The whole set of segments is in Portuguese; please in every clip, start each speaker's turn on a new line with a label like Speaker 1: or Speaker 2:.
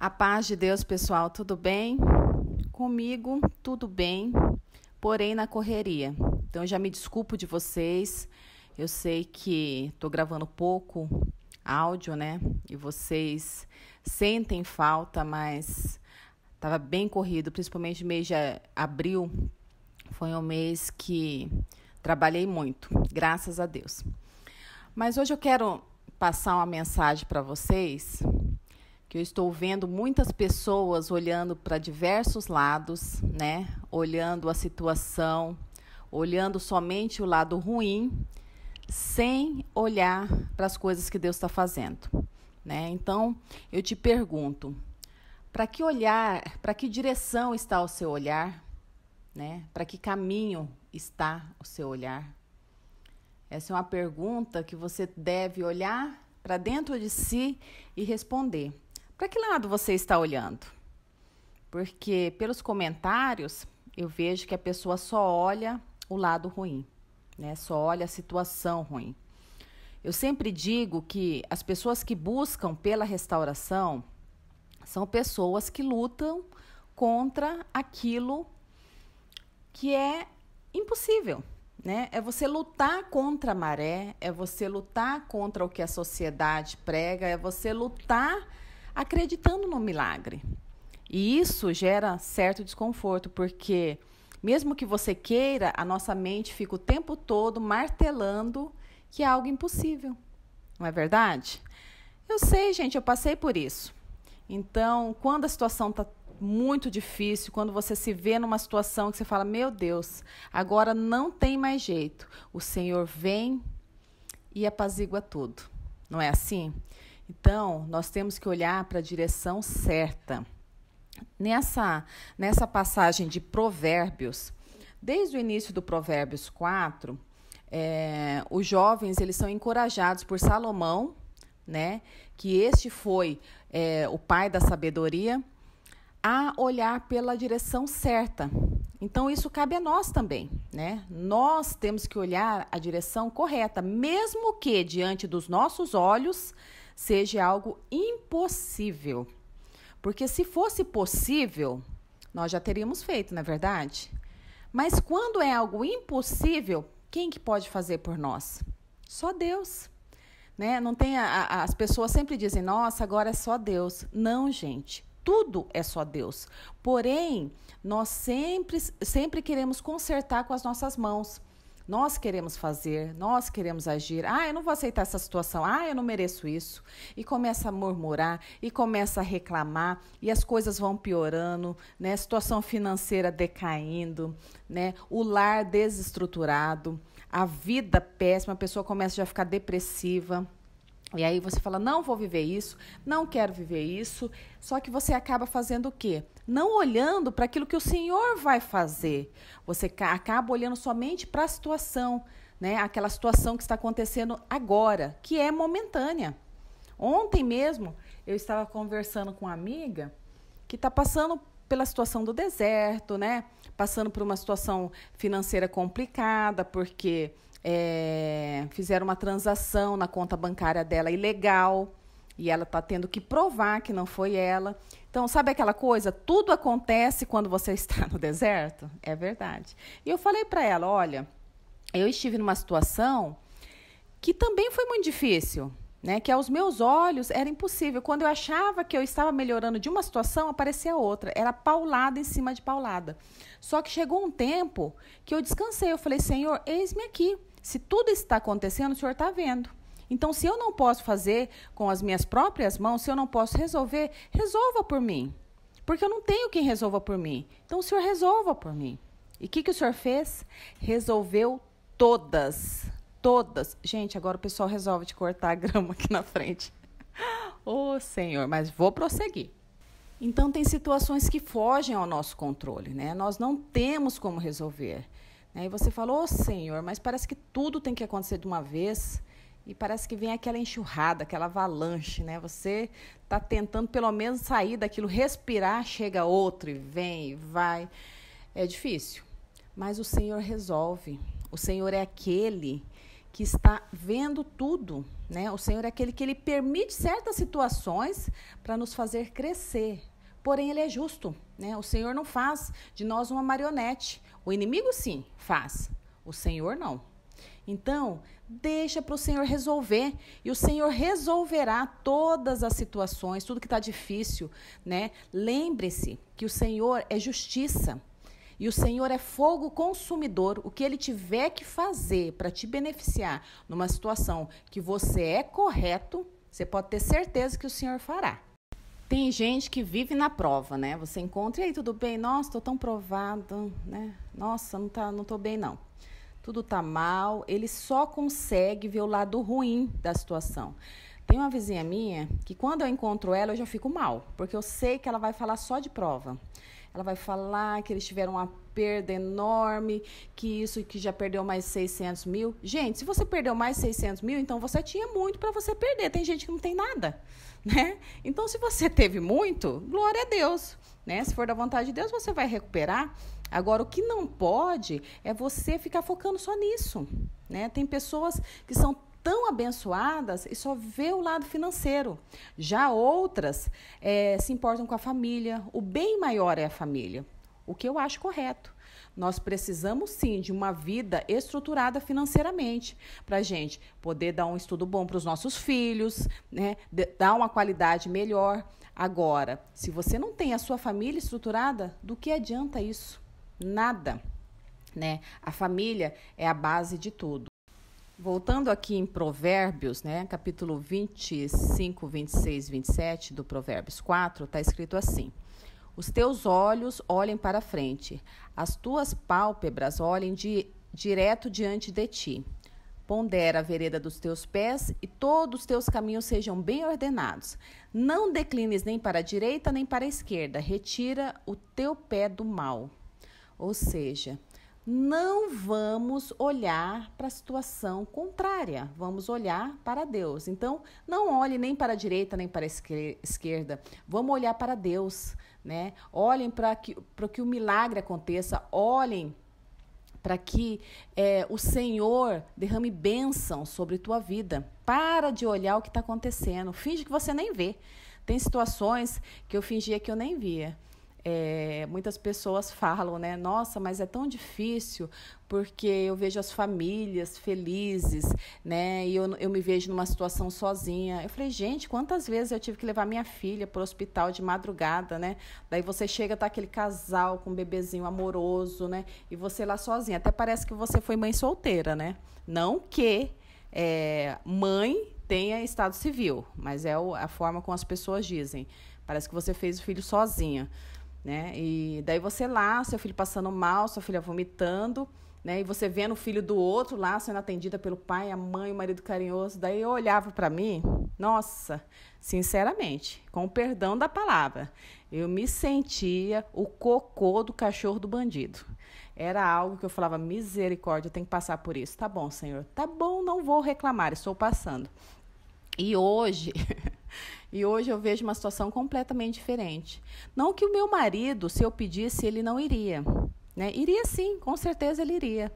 Speaker 1: A paz de Deus, pessoal, tudo bem? Comigo, tudo bem, porém na correria. Então, já me desculpo de vocês. Eu sei que estou gravando pouco áudio, né? E vocês sentem falta, mas estava bem corrido, principalmente mês de abril. Foi um mês que trabalhei muito, graças a Deus. Mas hoje eu quero passar uma mensagem para vocês que eu estou vendo muitas pessoas olhando para diversos lados, né? Olhando a situação, olhando somente o lado ruim, sem olhar para as coisas que Deus está fazendo, né? Então, eu te pergunto, para que olhar, para que direção está o seu olhar, né? Para que caminho está o seu olhar? Essa é uma pergunta que você deve olhar para dentro de si e responder. Para que lado você está olhando? Porque pelos comentários eu vejo que a pessoa só olha o lado ruim, né? Só olha a situação ruim. Eu sempre digo que as pessoas que buscam pela restauração são pessoas que lutam contra aquilo que é impossível, né? É você lutar contra a maré, é você lutar contra o que a sociedade prega, é você lutar acreditando no milagre. E isso gera certo desconforto, porque mesmo que você queira, a nossa mente fica o tempo todo martelando que é algo impossível. Não é verdade? Eu sei, gente, eu passei por isso. Então, quando a situação está muito difícil, quando você se vê numa situação que você fala: Meu Deus, agora não tem mais jeito. O Senhor vem e apazigua tudo. Não é assim? Então, nós temos que olhar para a direção certa. Nessa, nessa passagem de Provérbios, desde o início do Provérbios 4, é, os jovens eles são encorajados por Salomão, né, que este foi é, o pai da sabedoria, a olhar pela direção certa. Então isso cabe a nós também, né? Nós temos que olhar a direção correta, mesmo que diante dos nossos olhos seja algo impossível. Porque se fosse possível, nós já teríamos feito, não é verdade? Mas quando é algo impossível, quem que pode fazer por nós? Só Deus. Né? Não tem a, a, as pessoas sempre dizem, nossa, agora é só Deus. Não, gente. Tudo é só Deus. Porém, nós sempre, sempre queremos consertar com as nossas mãos. Nós queremos fazer, nós queremos agir. Ah, eu não vou aceitar essa situação. Ah, eu não mereço isso. E começa a murmurar e começa a reclamar e as coisas vão piorando, né? A situação financeira decaindo, né? O lar desestruturado, a vida péssima, a pessoa começa já a ficar depressiva e aí você fala: não vou viver isso, não quero viver isso. Só que você acaba fazendo o quê? Não olhando para aquilo que o Senhor vai fazer. Você acaba olhando somente para a situação, né? Aquela situação que está acontecendo agora, que é momentânea. Ontem mesmo eu estava conversando com uma amiga que está passando pela situação do deserto, né? Passando por uma situação financeira complicada, porque é, fizeram uma transação na conta bancária dela ilegal e ela está tendo que provar que não foi ela. Então, sabe aquela coisa? Tudo acontece quando você está no deserto? É verdade. E eu falei para ela: olha, eu estive numa situação que também foi muito difícil. Né, que aos meus olhos era impossível. Quando eu achava que eu estava melhorando de uma situação, aparecia outra. Era paulada em cima de paulada. Só que chegou um tempo que eu descansei. Eu falei, Senhor, eis-me aqui. Se tudo está acontecendo, o senhor está vendo. Então, se eu não posso fazer com as minhas próprias mãos, se eu não posso resolver, resolva por mim. Porque eu não tenho quem resolva por mim. Então, o senhor resolva por mim. E o que, que o senhor fez? Resolveu todas. Todas. Gente, agora o pessoal resolve de cortar a grama aqui na frente. Ô, oh, senhor, mas vou prosseguir. Então, tem situações que fogem ao nosso controle, né? Nós não temos como resolver. E você falou, oh, Senhor, mas parece que tudo tem que acontecer de uma vez e parece que vem aquela enxurrada, aquela avalanche, né? Você está tentando pelo menos sair daquilo, respirar, chega outro e vem e vai. É difícil, mas o Senhor resolve. O Senhor é aquele que está vendo tudo, né? O Senhor é aquele que ele permite certas situações para nos fazer crescer. Porém, ele é justo, né? O Senhor não faz de nós uma marionete. O inimigo sim faz, o Senhor não. Então, deixa para o Senhor resolver. E o Senhor resolverá todas as situações, tudo que está difícil. Né? Lembre-se que o Senhor é justiça. E o Senhor é fogo consumidor. O que ele tiver que fazer para te beneficiar numa situação que você é correto, você pode ter certeza que o Senhor fará. Tem gente que vive na prova, né? Você encontra, e aí, tudo bem? Nossa, estou tão provado, né? Nossa, não, tá, não tô bem, não. Tudo tá mal. Ele só consegue ver o lado ruim da situação. Tem uma vizinha minha que quando eu encontro ela eu já fico mal, porque eu sei que ela vai falar só de prova. Ela vai falar que eles tiveram uma perda enorme, que isso que já perdeu mais 600 mil. Gente, se você perdeu mais 600 mil, então você tinha muito para você perder. Tem gente que não tem nada, né? Então, se você teve muito, glória a Deus, né? Se for da vontade de Deus, você vai recuperar. Agora, o que não pode é você ficar focando só nisso, né? Tem pessoas que são tão abençoadas e só vê o lado financeiro. Já outras é, se importam com a família, o bem maior é a família, o que eu acho correto. Nós precisamos sim de uma vida estruturada financeiramente para a gente poder dar um estudo bom para os nossos filhos, né? De dar uma qualidade melhor. Agora, se você não tem a sua família estruturada, do que adianta isso? Nada. Né? A família é a base de tudo. Voltando aqui em Provérbios, né, capítulo 25, 26, 27 do Provérbios 4, está escrito assim: Os teus olhos olhem para frente, as tuas pálpebras olhem de, direto diante de ti. Pondera a vereda dos teus pés e todos os teus caminhos sejam bem ordenados. Não declines nem para a direita nem para a esquerda. Retira o teu pé do mal. Ou seja, não vamos olhar para a situação contrária, vamos olhar para Deus. Então, não olhe nem para a direita nem para a esquerda, vamos olhar para Deus, né? Olhem para que, que o milagre aconteça, olhem para que é, o Senhor derrame bênção sobre tua vida. Para de olhar o que está acontecendo, finge que você nem vê. Tem situações que eu fingia que eu nem via. É, muitas pessoas falam, né? Nossa, mas é tão difícil porque eu vejo as famílias felizes, né? E eu, eu me vejo numa situação sozinha. Eu falei, gente, quantas vezes eu tive que levar minha filha para o hospital de madrugada, né? Daí você chega, tá aquele casal com um bebezinho amoroso, né? E você lá sozinha. Até parece que você foi mãe solteira, né? Não que é, mãe tenha estado civil, mas é a forma como as pessoas dizem. Parece que você fez o filho sozinha né? E daí você lá, seu filho passando mal, sua filha vomitando, né? E você vendo o filho do outro lá sendo atendida pelo pai, a mãe, o marido carinhoso. Daí eu olhava para mim, nossa, sinceramente, com o perdão da palavra, eu me sentia o cocô do cachorro do bandido. Era algo que eu falava, misericórdia, tem que passar por isso. Tá bom, Senhor. Tá bom, não vou reclamar, estou passando. E hoje E hoje eu vejo uma situação completamente diferente. Não que o meu marido, se eu pedisse, ele não iria. Né? Iria sim, com certeza ele iria.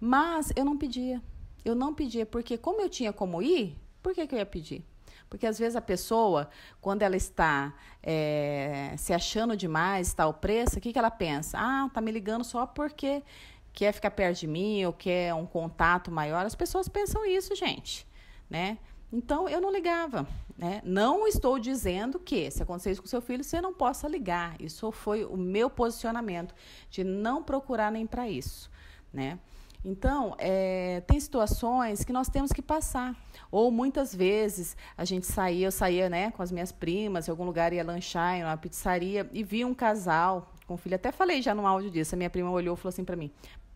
Speaker 1: Mas eu não pedia. Eu não pedia, porque como eu tinha como ir, por que, que eu ia pedir? Porque às vezes a pessoa, quando ela está é, se achando demais, está preço o que, que ela pensa? Ah, tá me ligando só porque quer ficar perto de mim ou quer um contato maior. As pessoas pensam isso, gente, né? Então eu não ligava, né? Não estou dizendo que se acontecer isso com seu filho, você não possa ligar. Isso foi o meu posicionamento de não procurar nem para isso, né? Então, é, tem situações que nós temos que passar. Ou muitas vezes a gente saía, eu saía né, com as minhas primas, em algum lugar ia lanchar, em uma pizzaria, e vi um casal com filho. Até falei já no áudio disso. A minha prima olhou e falou assim para mim: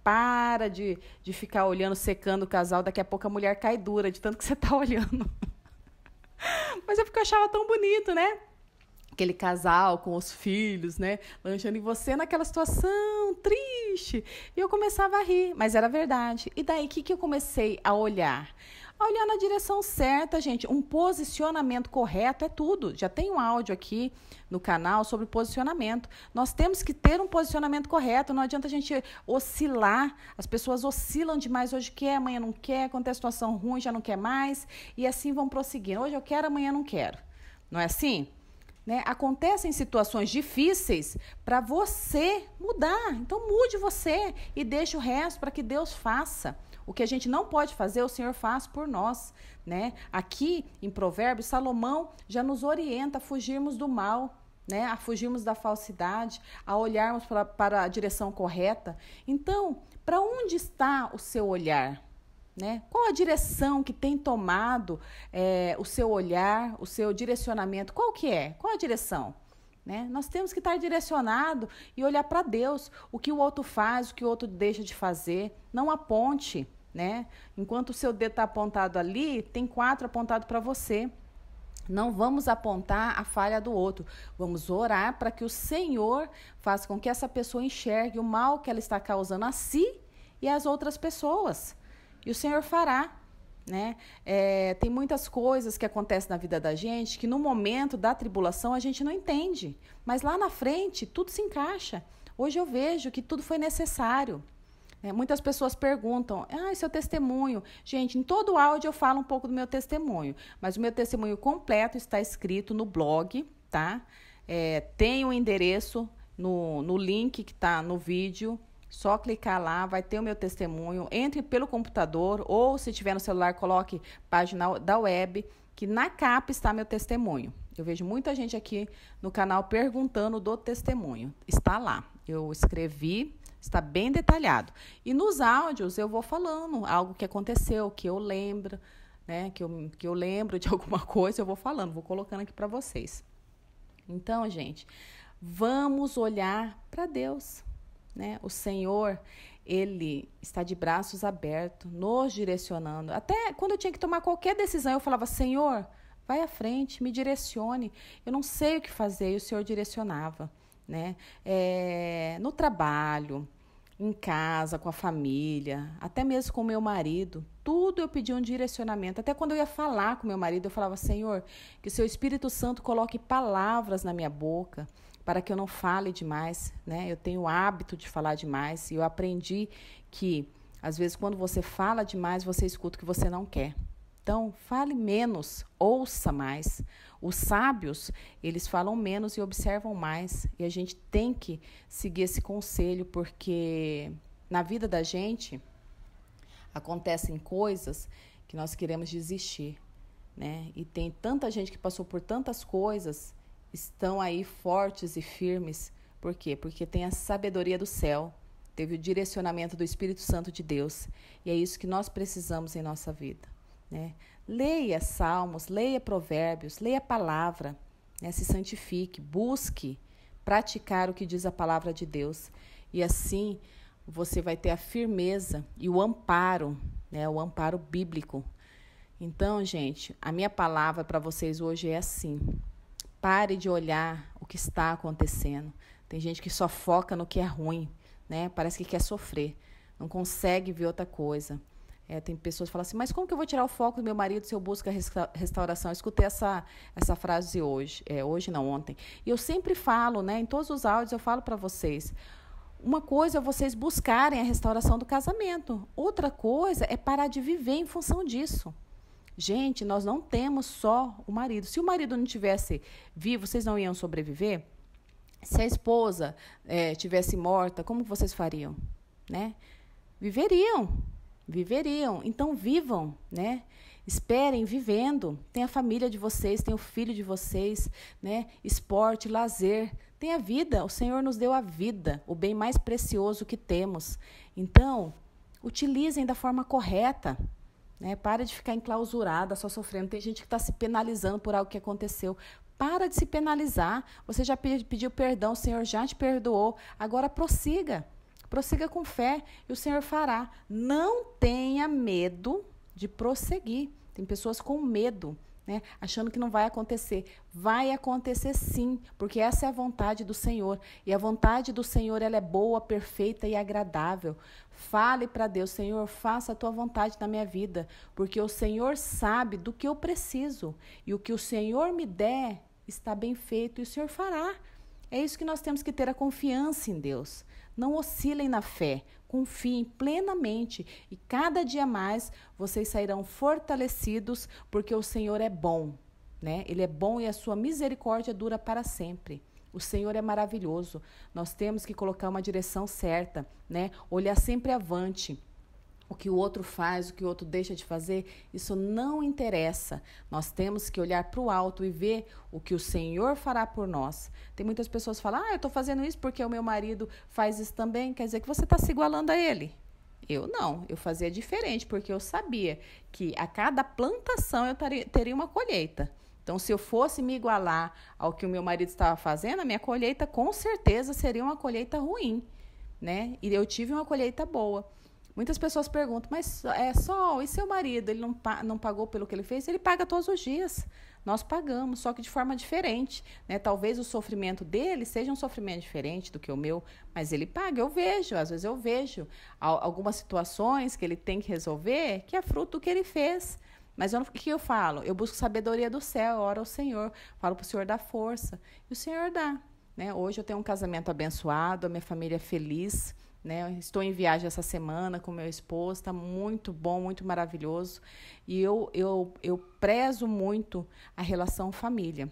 Speaker 1: para de, de ficar olhando, secando o casal, daqui a pouco a mulher cai dura de tanto que você tá olhando. Mas é porque eu achava tão bonito, né? Aquele casal com os filhos, né? Lanchando em você naquela situação triste. E eu começava a rir, mas era verdade. E daí, o que, que eu comecei a olhar? olhar na direção certa, gente. Um posicionamento correto é tudo. Já tem um áudio aqui no canal sobre posicionamento. Nós temos que ter um posicionamento correto. Não adianta a gente oscilar. As pessoas oscilam demais. Hoje quer, amanhã não quer. Quando tem situação ruim, já não quer mais. E assim vão prosseguindo. Hoje eu quero, amanhã não quero. Não é assim? Né? Acontecem situações difíceis para você mudar. Então mude você e deixe o resto para que Deus faça. O que a gente não pode fazer, o Senhor faz por nós, né? Aqui em Provérbios, Salomão já nos orienta a fugirmos do mal, né, a fugirmos da falsidade, a olharmos pra, para a direção correta. Então, para onde está o seu olhar? Né? Qual a direção que tem tomado é, o seu olhar, o seu direcionamento? Qual que é? Qual a direção? Né? Nós temos que estar direcionado e olhar para Deus, o que o outro faz, o que o outro deixa de fazer. Não aponte né? Enquanto o seu dedo está apontado ali, tem quatro apontado para você. Não vamos apontar a falha do outro. Vamos orar para que o Senhor faça com que essa pessoa enxergue o mal que ela está causando a si e às outras pessoas. E o Senhor fará. Né? É, tem muitas coisas que acontecem na vida da gente que no momento da tribulação a gente não entende, mas lá na frente tudo se encaixa. Hoje eu vejo que tudo foi necessário. É, muitas pessoas perguntam, ah, seu testemunho. Gente, em todo áudio eu falo um pouco do meu testemunho, mas o meu testemunho completo está escrito no blog, tá? É, tem o um endereço no, no link que está no vídeo. Só clicar lá, vai ter o meu testemunho. Entre pelo computador ou se tiver no celular, coloque página da web que na capa está meu testemunho. Eu vejo muita gente aqui no canal perguntando do testemunho. Está lá. Eu escrevi, está bem detalhado. E nos áudios eu vou falando algo que aconteceu, que eu lembro, né? Que eu, que eu lembro de alguma coisa, eu vou falando, vou colocando aqui para vocês. Então, gente, vamos olhar para Deus. Né? O Senhor, ele está de braços abertos, nos direcionando. Até quando eu tinha que tomar qualquer decisão, eu falava: Senhor, vai à frente, me direcione. Eu não sei o que fazer, e o Senhor direcionava. Né? É, no trabalho, em casa, com a família, até mesmo com o meu marido, tudo eu pedi um direcionamento. Até quando eu ia falar com meu marido, eu falava: Senhor, que o seu Espírito Santo coloque palavras na minha boca para que eu não fale demais, né? Eu tenho o hábito de falar demais e eu aprendi que às vezes quando você fala demais, você escuta o que você não quer. Então, fale menos, ouça mais. Os sábios, eles falam menos e observam mais. E a gente tem que seguir esse conselho, porque na vida da gente acontecem coisas que nós queremos desistir. Né? E tem tanta gente que passou por tantas coisas estão aí fortes e firmes. Por quê? Porque tem a sabedoria do céu, teve o direcionamento do Espírito Santo de Deus, e é isso que nós precisamos em nossa vida. Né? Leia Salmos, leia Provérbios, leia a palavra, né? se santifique, busque praticar o que diz a palavra de Deus, e assim você vai ter a firmeza e o amparo, né? o amparo bíblico. Então, gente, a minha palavra para vocês hoje é assim: Pare de olhar o que está acontecendo. Tem gente que só foca no que é ruim, né? Parece que quer sofrer, não consegue ver outra coisa. É, tem pessoas que falam assim, mas como que eu vou tirar o foco do meu marido se eu busco a restauração? Eu escutei essa, essa frase hoje, é, hoje não, ontem. E eu sempre falo, né, em todos os áudios eu falo para vocês, uma coisa é vocês buscarem a restauração do casamento, outra coisa é parar de viver em função disso. Gente, nós não temos só o marido. Se o marido não tivesse vivo, vocês não iam sobreviver? Se a esposa é, tivesse morta, como vocês fariam? Né? Viveriam, viveriam. Então vivam, né? Esperem vivendo. Tem a família de vocês, tem o filho de vocês, né? Esporte, lazer, tem a vida. O Senhor nos deu a vida, o bem mais precioso que temos. Então, utilizem da forma correta. Né? Para de ficar enclausurada, só sofrendo. Tem gente que está se penalizando por algo que aconteceu. Para de se penalizar. Você já pediu perdão, o Senhor já te perdoou. Agora prossiga. Prossiga com fé e o Senhor fará. Não tenha medo de prosseguir. Tem pessoas com medo né? Achando que não vai acontecer. Vai acontecer sim, porque essa é a vontade do Senhor. E a vontade do Senhor, ela é boa, perfeita e agradável. Fale para Deus, Senhor, faça a tua vontade na minha vida, porque o Senhor sabe do que eu preciso. E o que o Senhor me der está bem feito e o Senhor fará. É isso que nós temos que ter a confiança em Deus. Não oscilem na fé, Confiem plenamente e cada dia mais vocês sairão fortalecidos, porque o Senhor é bom, né? Ele é bom e a sua misericórdia dura para sempre. O Senhor é maravilhoso. Nós temos que colocar uma direção certa, né? Olhar sempre avante o que o outro faz, o que o outro deixa de fazer, isso não interessa. Nós temos que olhar para o alto e ver o que o Senhor fará por nós. Tem muitas pessoas que falam: ah, eu estou fazendo isso porque o meu marido faz isso também. Quer dizer que você está se igualando a ele. Eu não, eu fazia diferente, porque eu sabia que a cada plantação eu teria uma colheita. Então, se eu fosse me igualar ao que o meu marido estava fazendo, a minha colheita com certeza seria uma colheita ruim, né? E eu tive uma colheita boa. Muitas pessoas perguntam, mas é só e seu marido? Ele não, não pagou pelo que ele fez? Ele paga todos os dias. Nós pagamos, só que de forma diferente. Né? Talvez o sofrimento dele seja um sofrimento diferente do que o meu, mas ele paga. Eu vejo, às vezes eu vejo algumas situações que ele tem que resolver que é fruto do que ele fez. Mas o que eu falo? Eu busco sabedoria do céu, oro ao Senhor, falo para o Senhor dar força. E o Senhor dá. Né? Hoje eu tenho um casamento abençoado, a minha família é feliz. Né? Estou em viagem essa semana com meu esposo, está muito bom, muito maravilhoso. E eu, eu, eu prezo muito a relação família.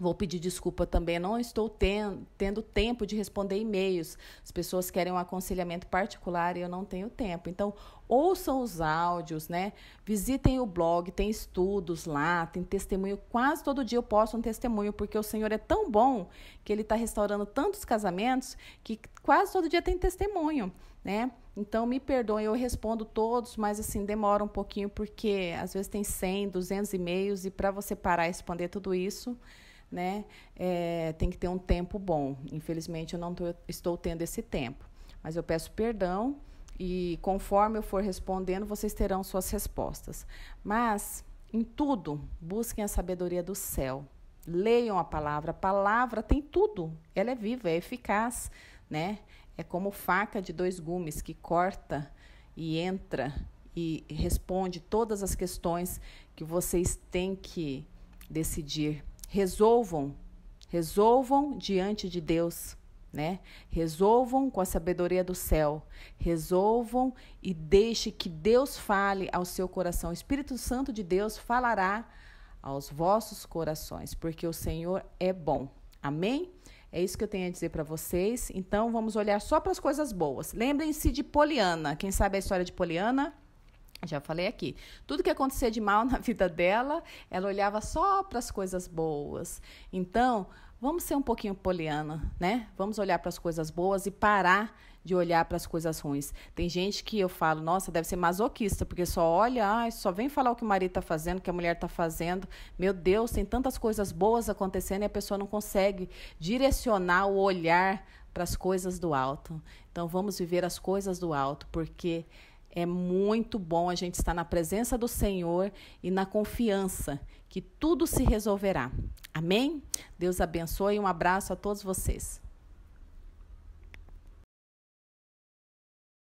Speaker 1: Vou pedir desculpa também, não estou ten tendo tempo de responder e-mails. As pessoas querem um aconselhamento particular e eu não tenho tempo. Então, ouçam os áudios, né? Visitem o blog, tem estudos lá, tem testemunho. Quase todo dia eu posto um testemunho, porque o Senhor é tão bom que Ele está restaurando tantos casamentos que quase todo dia tem testemunho, né? Então, me perdoem, eu respondo todos, mas assim, demora um pouquinho, porque às vezes tem 100, 200 e-mails e para você parar e responder tudo isso né? É, tem que ter um tempo bom. Infelizmente, eu não tô, estou tendo esse tempo. Mas eu peço perdão e conforme eu for respondendo, vocês terão suas respostas. Mas, em tudo, busquem a sabedoria do céu. Leiam a palavra. A palavra tem tudo. Ela é viva, é eficaz, né? É como faca de dois gumes que corta e entra e responde todas as questões que vocês têm que decidir resolvam, resolvam diante de Deus, né? Resolvam com a sabedoria do céu, resolvam e deixe que Deus fale ao seu coração. O Espírito Santo de Deus falará aos vossos corações, porque o Senhor é bom. Amém? É isso que eu tenho a dizer para vocês. Então vamos olhar só para as coisas boas. Lembrem-se de Poliana. Quem sabe a história de Poliana? Já falei aqui. Tudo que acontecia de mal na vida dela, ela olhava só para as coisas boas. Então, vamos ser um pouquinho poliana, né? Vamos olhar para as coisas boas e parar de olhar para as coisas ruins. Tem gente que eu falo, nossa, deve ser masoquista, porque só olha, ai, só vem falar o que o marido está fazendo, o que a mulher está fazendo. Meu Deus, tem tantas coisas boas acontecendo e a pessoa não consegue direcionar o olhar para as coisas do alto. Então, vamos viver as coisas do alto, porque é muito bom a gente estar na presença do Senhor e na confiança que tudo se resolverá. Amém? Deus abençoe e um abraço a todos vocês.